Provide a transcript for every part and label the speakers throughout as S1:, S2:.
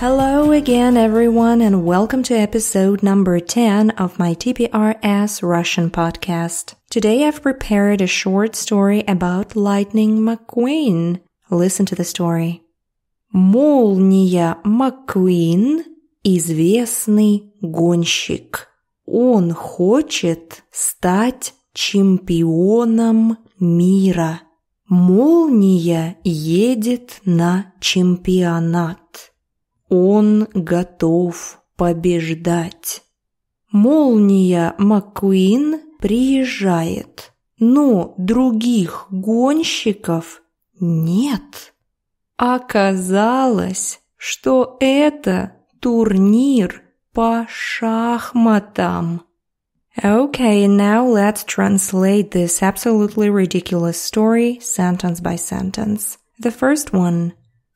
S1: Hello again, everyone, and welcome to episode number 10 of my TPRS Russian podcast. Today I've prepared a short story about Lightning McQueen. Listen to the story. Молния Маккуин – известный гонщик. Он хочет стать чемпионом мира. Молния едет на чемпионат. Он готов побеждать. Молния Маккуин приезжает, но других гонщиков нет. Оказалось, что это турнир по шахматам. Okay, now let's translate this absolutely ridiculous story sentence by sentence. The first one.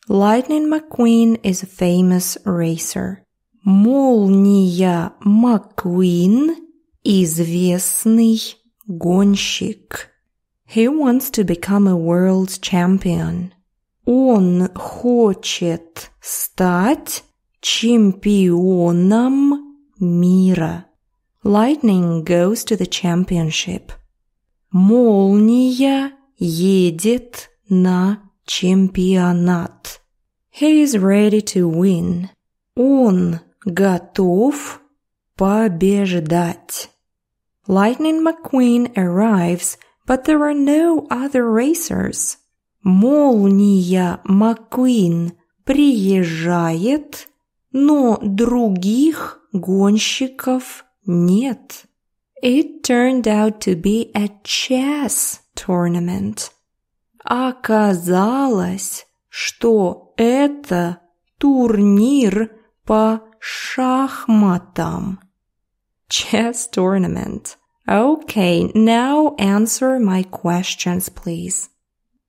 S1: Lightning McQueen is a famous racer. Молния McQueen – известный гонщик. He wants to become a world champion. Он хочет стать чемпионом мира. Lightning goes to the championship. Молния едет на Чемпионат. He is ready to win. Он готов побеждать. Lightning McQueen arrives, but there are no other racers. Молния Маккуин приезжает, но других гонщиков нет. It turned out to be a chess tournament. Оказалось, что это турнир по шахматам. Chess tournament. Okay, now answer my questions, please.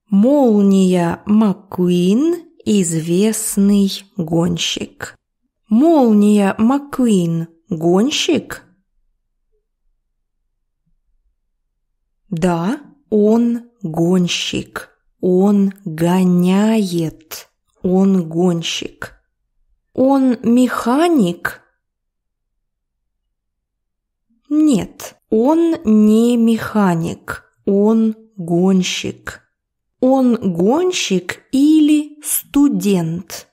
S1: Молния Маккуин – известный гонщик. Молния Маккуин – гонщик? Да. Он гонщик. Он гоняет. Он гонщик. Он механик? Нет, он не механик. Он гонщик. Он гонщик или студент?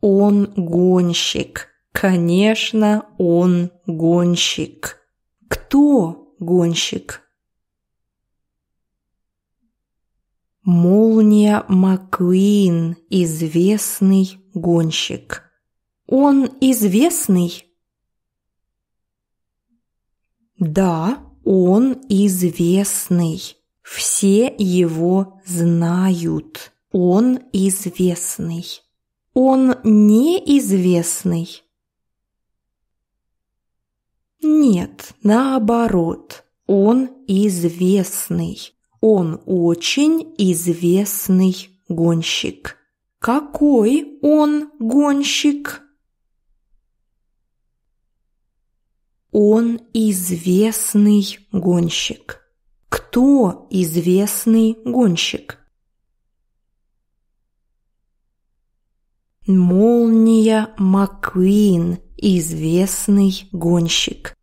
S1: Он гонщик. Конечно, он гонщик. Кто гонщик? Молния Маклин, известный гонщик. Он известный? Да, он известный. Все его знают. Он известный. Он неизвестный. Нет, наоборот, он известный. Он очень известный гонщик. Какой он гонщик? Он известный гонщик. Кто известный гонщик? Молния Маквин – известный гонщик.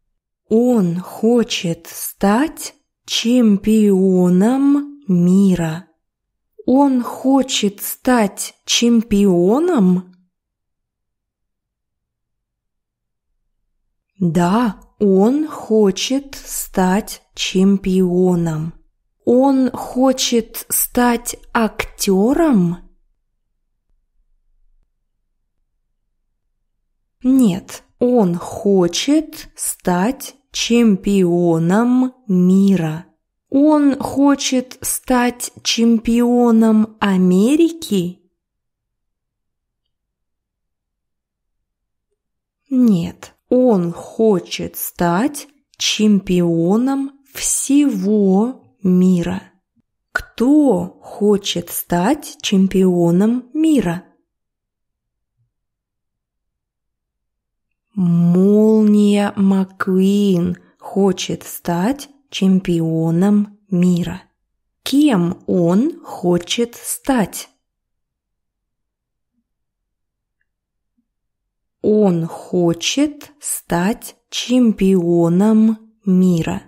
S1: Он хочет стать чемпионом мира. Он хочет стать чемпионом? Да, он хочет стать чемпионом. Он хочет стать актером? Нет, он хочет стать чемпионом мира. Он хочет стать чемпионом Америки? Нет, он хочет стать чемпионом всего мира. Кто хочет стать чемпионом мира? Молния Маквин хочет стать чемпионом мира. Кем он хочет стать? Он хочет стать чемпионом мира.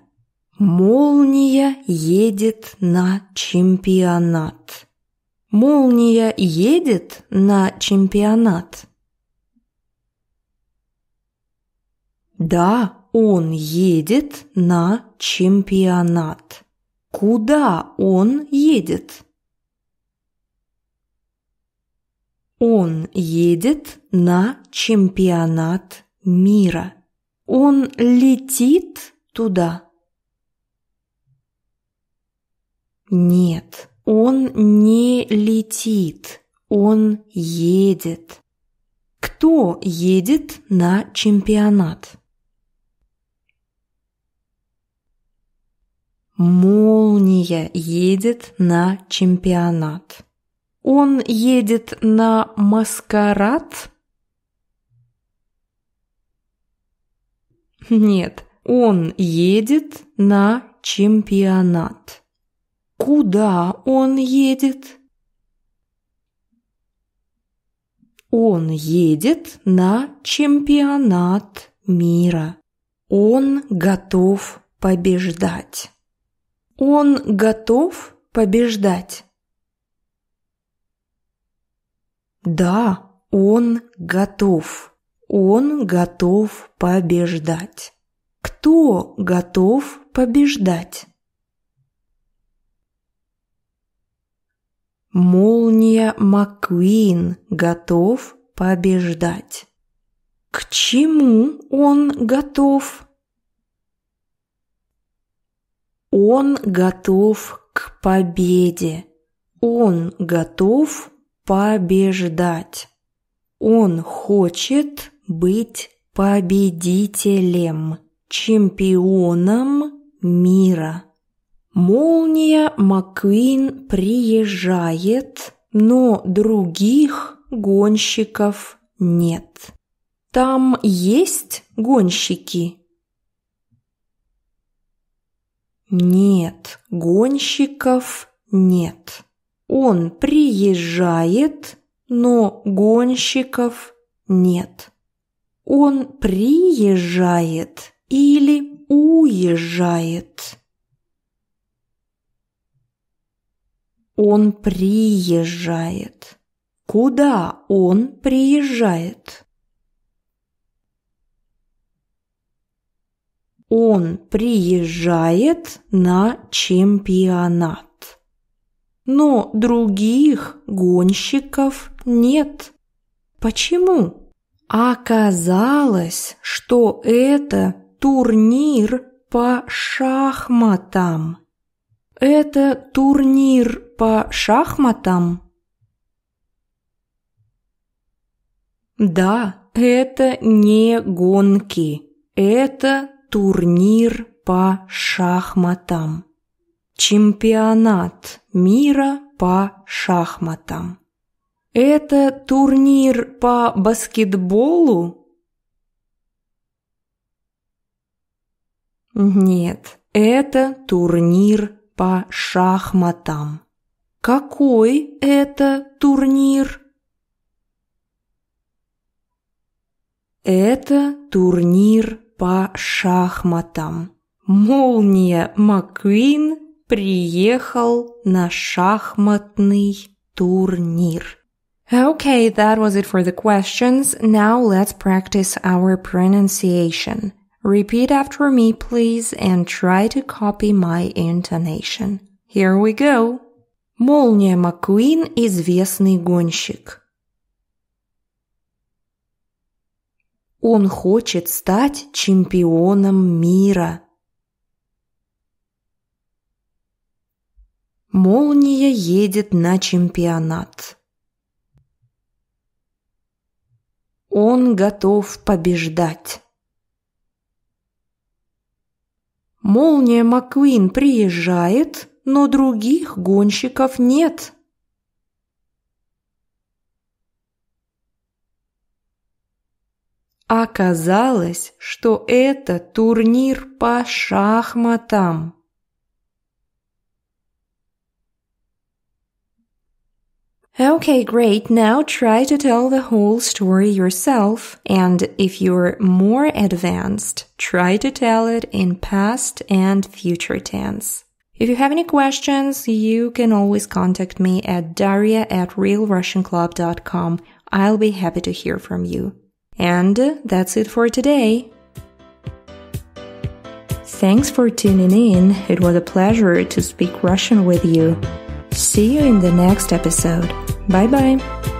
S1: Молния едет на чемпионат. Молния едет на чемпионат. Да, он едет на чемпионат. Куда он едет? Он едет на чемпионат мира. Он летит туда. Нет, он не летит, он едет. Кто едет на чемпионат? Молния едет на чемпионат. Он едет на маскарад? Нет, он едет на чемпионат. Куда он едет? Он едет на чемпионат мира. Он готов побеждать. Он готов побеждать. Да, он готов. Он готов побеждать. Кто готов побеждать? Молния Маквин готов побеждать. К чему он готов он готов к победе. Он готов побеждать. Он хочет быть победителем, чемпионом мира. Молния Маквин приезжает, но других гонщиков нет. Там есть гонщики? Нет, гонщиков нет. Он приезжает, но гонщиков нет. Он приезжает или уезжает. Он приезжает. Куда он приезжает? он приезжает на чемпионат. Но других гонщиков нет. Почему? Оказалось, что это турнир по шахматам. Это турнир по шахматам? Да, это не гонки. Это турнир по шахматам. Чемпионат мира по шахматам. Это турнир по баскетболу? Нет, это турнир по шахматам. Какой это турнир? Это турнир по шахматам. Молния приехал на шахматный турнир. Okay, that was it for the questions. Now let's practice our pronunciation. Repeat after me, please, and try to copy my intonation. Here we go. Молния Маквин – известный гонщик. Он хочет стать чемпионом мира. Молния едет на чемпионат. Он готов побеждать. Молния Маквин приезжает, но других гонщиков нет. Оказалось, что это турнир по шахматам. Okay, great. Now try to tell the whole story yourself. And if you're more advanced, try to tell it in past and future tense. If you have any questions, you can always contact me at daria at realrussianclub.com. I'll be happy to hear from you. And that's it for today. Thanks for tuning in. It was a pleasure to speak Russian with you. See you in the next episode. Bye bye.